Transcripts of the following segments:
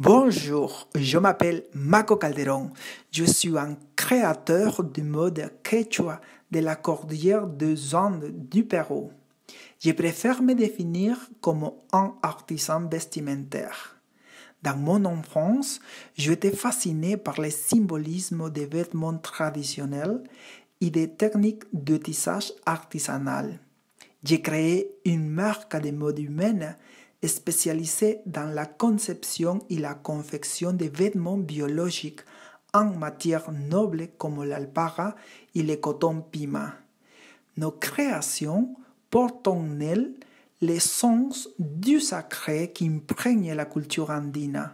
Bonjour, je m'appelle Mako Calderon. Je suis un créateur du mode quechua de la cordillère de Andes du Pérou. Je préfère me définir comme un artisan vestimentaire. Dans mon enfance, j'étais fasciné par le symbolisme des vêtements traditionnels et des techniques de tissage artisanal. J'ai créé une marque de mode humaine spécialisé dans la conception et la confection des vêtements biologiques en matières nobles comme l'alpara et le coton pima. Nos créations portent en elles l'essence du sacré qui imprègne la culture andine,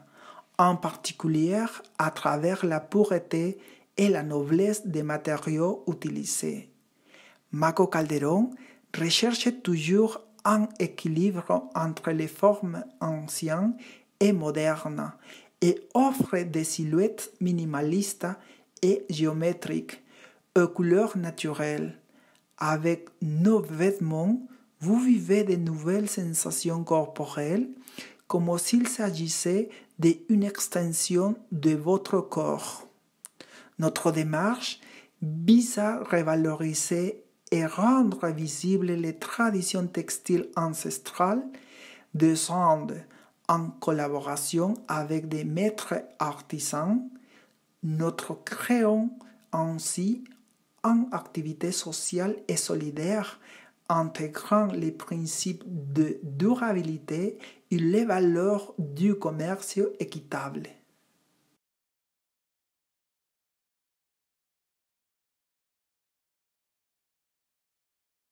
en particulier à travers la pureté et la noblesse des matériaux utilisés. Marco Calderón recherche toujours un équilibre entre les formes anciennes et modernes et offre des silhouettes minimalistes et géométriques aux euh, couleurs naturelles. Avec nos vêtements, vous vivez de nouvelles sensations corporelles comme s'il s'agissait d'une extension de votre corps. Notre démarche vise à revaloriser et rendre visibles les traditions textiles ancestrales des Andes en collaboration avec des maîtres artisans, notre créons ainsi en activité sociale et solidaire, intégrant les principes de durabilité et les valeurs du commerce équitable.